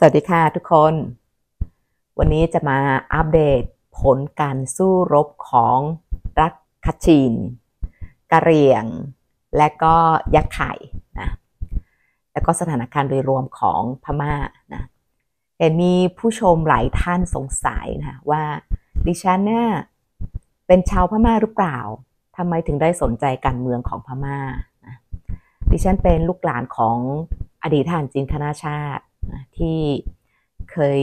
สวัสดีค่ะทุกคน วันนี้จะมาอัปเดตผลการสู้รบของรัฐคชินกะเรียง และก็ยักษ์ไข่ นะ แล้วก็สถานการณ์โดยรวมของพม่า นะเห็นมีผู้ชมหลายท่านสงสัยนะว่าดิฉันเนี่ยเป็นชาวพม่าหรือเปล่า ทำไมถึงได้สนใจการเมืองของพม่านะดิฉันเป็นลูกหลานของอดีตทหารจีนคณะชาติที่เคย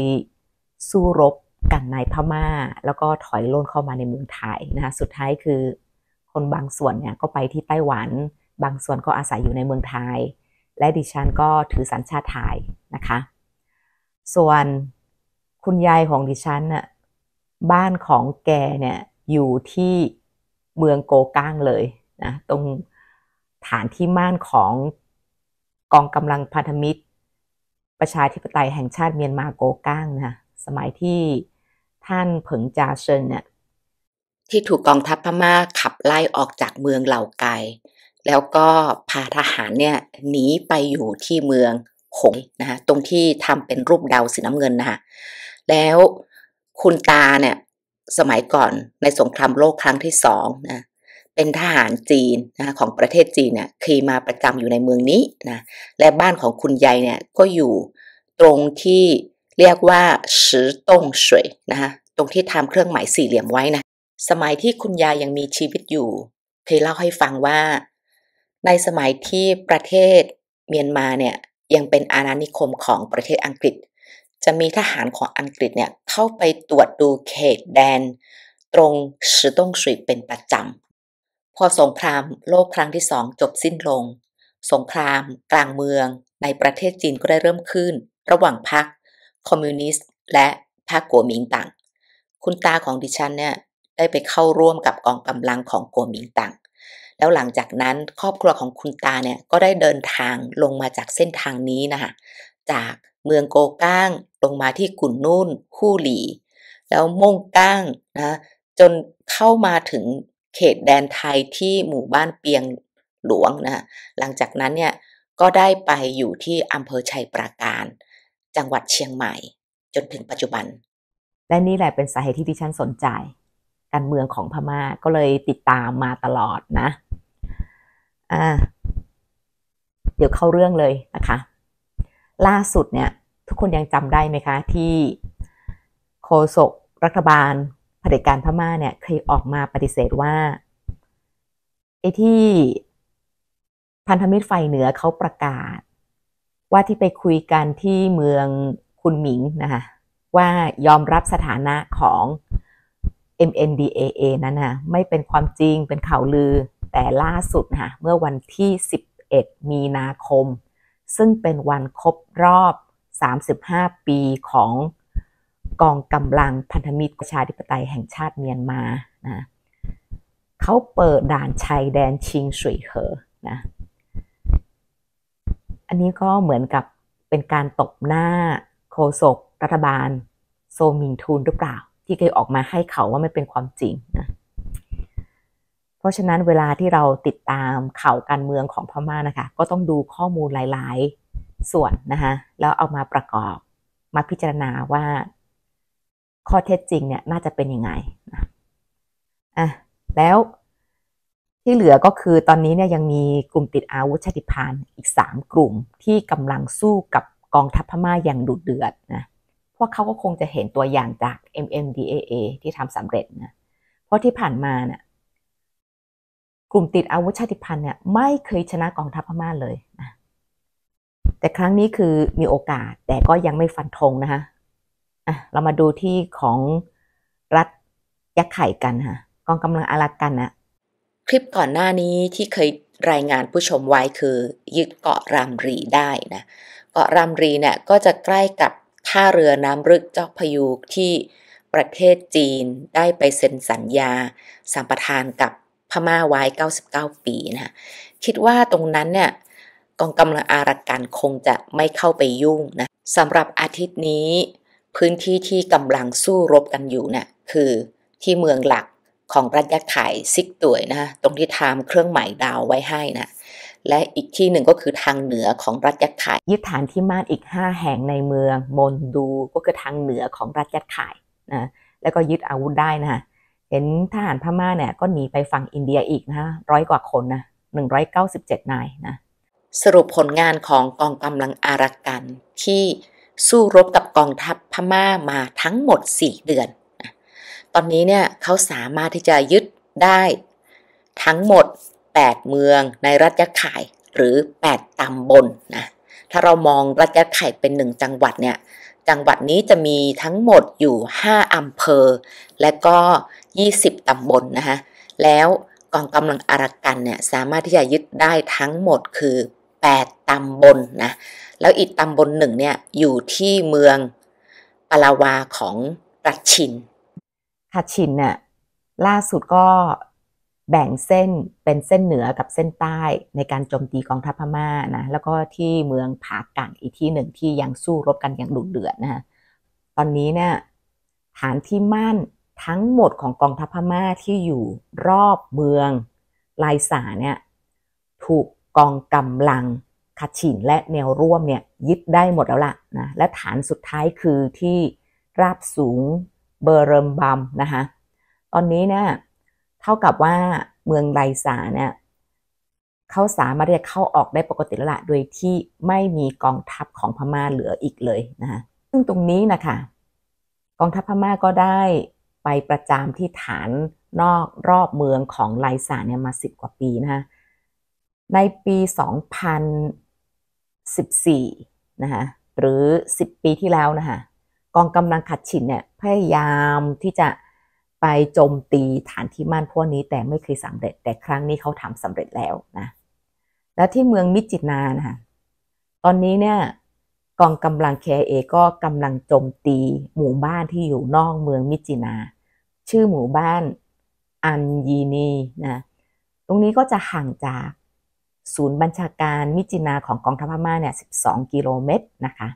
สู้รบกันในพมา่า แล้วก็ถอยล่นเข้ามาในเมืองไทยนะคะสุดท้ายคือคนบางส่วนเนี่ยก็ไปที่ไต้หวัน บางส่วนก็อาศัยอยู่ในเมืองไทย และดิฉันก็ถือสัญชาติไทยนะคะส่วนคุณยายของดิฉันน่ะบ้านของแกเนี่ยอยู่ที่เมืองโกก้างเลยนะตรงฐานที่มั่นของกองกำลังพันธมิตรประชาธิปไตยแห่งชาติเมียนมาโกก้างนะสมัยที่ท่านเผิงจาเซินเนี่ย ที่ถูกกองทัพพม่าขับไล่ออกจากเมืองเหล่าไกแล้วก็พาทหารเนี่ยหนีไปอยู่ที่เมืองหงนะฮะตรงที่ทำเป็นรูปดาวสีน้ำเงินนะคะแล้วคุณตาเนี่ย สมัยก่อนในสงครามโลกครั้งที่สองนะเป็นทหารจีนนะของประเทศจีนเนี่ยเคยมาประจำอยู่ในเมืองนี้นะและบ้านของคุณยายเนี่ยก็อยู่ตรงที่เรียกว่าสือตงสวยนะฮะตรงที่ทำเครื่องหมายสี่เหลี่ยมไว้นะสมัยที่คุณยายยังมีชีวิตอยู่เคยเล่าให้ฟังว่า ในสมัยที่ประเทศเมียนมาเนี่ยยังเป็นอาณานิคมของประเทศอังกฤษ จะมีทหารของอังกฤษเนี่ยเข้าไปตรวจดูเขตแดน ตรงสือตงสุยเป็นประจำพอสงครามโลกครั้งที่สองจบสิ้นลง สงคราม กลางเมืองในประเทศจีนก็ได้เริ่มขึ้น ระหว่างพรรคคอมมิวนิสต์และพรรคกัวหมิงตังคุณตาของดิฉันเนี่ยได้ไปเข้าร่วมกับกองกำลังของกัวหมิงตังแล้วหลังจากนั้นครอบครัวของคุณตาเนี่ยก็ได้เดินทางลงมาจากเส้นทางนี้นะคะจากเมืองโกก้างลงมาที่กุนนุ่น คู่หลี แล้ว ม่งก้างนะจนเข้ามาถึงเขตแดนไทยที่หมู่บ้านเปียงหลวงนะหลังจากนั้นเนี่ยก็ได้ไปอยู่ที่อำเภอชัยปราการ จังหวัดเชียงใหม่จนถึงปัจจุบัน และนี่แหละเป็นสาเหตุที่ดิฉันสนใจ การเมืองของพมา่าก็เลยติดตามมาตลอดนะอ่าเดี๋ยวเข้าเรื่องเลยนะคะ ล่าสุดเนี่ยทุกคนยังจำได้ไหมคะที่โคศกรัฐบาลผด็จการพม่าเนี่ยเคยออกมาปฏิเสธว่า ไอ้ที่ พันธมิตรไฟเหนือเขาประกาศ ว่าที่ไปคุยกันที่เมืองคุณหมิงนะคะว่ายอมรับสถานะของ MNDAA นั้นนะไม่เป็นความจริงเป็นข่าวลือแต่ล่าสุดนะเมื่อวันที่ 11 มีนาคม ซึ่งเป็นวันครบรอบ 35 ปีของกองกำลังพันธมิตรประชาธิปไตยแห่งชาติเมียนมานะเขาเปิดด่านชายแดนชิงสุยเหอนะ อันนี้ก็เหมือนกับเป็นการตบหน้าโคศกรัฐบาลโซมิงทูนหรือเปล่าที่เคยออกมาให้เขาว่าไม่เป็นความจริงนะเพราะฉะนั้นเวลาที่เราติดตามข่าวการเมืองของพม่านะคะ ก็ต้องดูข้อมูลหลาย ๆส่วนนะคะแล้วเอามาประกอบมาพิจารณาว่าข้อเท็จจริงเนี่ยน่าจะเป็น ยังไงนะอ่ะแล้วที่เหลือก็คือตอนนี้เนี่ยยังมีกลุ่มติดอาวุธชาติพันธุ์อีก 3 กลุ่มที่กำลังสู้กับกองทัพพม่าอย่างดุเดือดนะพวกเขาก็คงจะเห็นตัวอย่างจาก MMDAA ที่ทำสำเร็จนะเพราะที่ผ่านมาเนี่ยกลุ่มติดอาวุธชาติพันธุ์เนี่ยไม่เคยชนะกองทัพพม่าเลยนะแต่ครั้งนี้คือมีโอกาสแต่ก็ยังไม่ฟันธงนะคะอะเรามาดูที่ของรัฐยักษ์ไข่กันค่ะกองกำลังอารักกันอะคลิปก่อนหน้านี้ที่เคยรายงานผู้ชมไว้คือ ยึดเกาะรามรีได้นะเกาะรามรีเนี่ยก็จะใกล้กับท่าเรือน้ำรึกจอกพยูกที่ประเทศจีนได้ไปเซ็นสัญญาสัมปทานกับพม่าไว้ 99 ปีนะคิดว่าตรงนั้นเนี่ยกองกำลังอารักกันคงจะไม่เข้าไปยุ่งนะสำหรับอาทิตย์นี้พื้นที่ที่กำลังสู้รบกันอยู่เนะี่ยคือที่เมืองหลักของรัฐยะไข่ซิกตวยนะตรงที่ทามเครื่องหมายดาวไว้ให้นะและอีกที่หนึ่งก็คือทางเหนือของรัฐยะไข่ยึดฐานที่มั่นอีก 5 แห่งในเมืองมนดูก็คือทางเหนือของรัฐยะไข่นะแล้วก็ยึดอาวุธได้นะเห็นทหารพม่าเนี่ยก็หนีไปฝั่งอินเดียอีกนะร้อยกว่าคนนะหนึ่งร้อยเาสิบเจ็ดนายนะสรุปผลงานของกองกำลังอารักกันที่สู้รบกับกองทัพพม่ามาทั้งหมด 4 เดือน ตอนนี้เนี่ยเขาสามารถที่จะยึดได้ ทั้งหมด 8 เมืองในรัฐยะไข่หรือ 8ตำบลนนะ ถ้าเรามองรัฐยะไข่เป็นหนึ่งจังหวัดเนี่ย จังหวัดนี้จะมีทั้งหมดอยู่5อำเภอ และก็ 20 ตำบลนนะคะแล้วกองกำลังอารักันเนี่ยสามารถที่จะยึดได้ทั้งหมดคือ 8 ตำบลนนะแล้วอีกตำบลหนึ่งเนี่ยอยู่ที่เมืองปาราวาของรัชชินคัชชินน่ะล่าสุดก็แบ่งเส้นเป็นเส้นเหนือกับเส้นใต้ในการโจมตีกองทัพพม่านะแล้วก็ที่เมืองผากังอีกที่หนึ่งที่ยังสู้รบกันอย่างดุเดือดนะฮะตอนนี้เนี่ยฐานที่มั่นทั้งหมดของกองทัพพม่าที่อยู่รอบเมือง ลายสาเนี่ยถูกกองกำลังขัดฉินและแนวร่วมเนี่ยยึดได้หมดแล้วล่ะนะและฐานสุดท้ายคือที่ ราบสูงเบอร์เริมบัมนะคะตอนนี้เนี่ยเท่ากับว่าเมืองไลซาเนี่ยเขาสามารถจะเข้าออกได้ปกติแล้วละโดยที่ไม่มีกองทัพของพม่าเหลืออีกเลยนะะซึ่งตรงนี้นะคะกองทัพพม่าก็ได้ไปประจำที่ฐานนอกรอบเมืองของไลซาเนี่ยมาสิบกว่าปีนะคะในปี 2000 14 นะคะหรือ 10 ปีที่แล้ว นะคะกองกำลังขัดฉินเนี่ยพยายามที่จะไปโจมตีฐานที่มั่นพวกนี้แต่ไม่เคยสำเร็จ แต่ครั้งนี้เขาทำสำเร็จแล้วนะและที่เมืองมิจินานะคะตอนนี้เนี่ยกองกำลังคเอก็กำลังโจมตีหมู่บ้านที่อยู่นอกเมืองมิจินา ชื่อหมู่บ้าน อันยีนีนะตรงนี้ก็จะห่างจากศูนย์บัญชาการมิจินาของกองทัพพม่าเนี่ย 12 กิโลเมตรนะคะ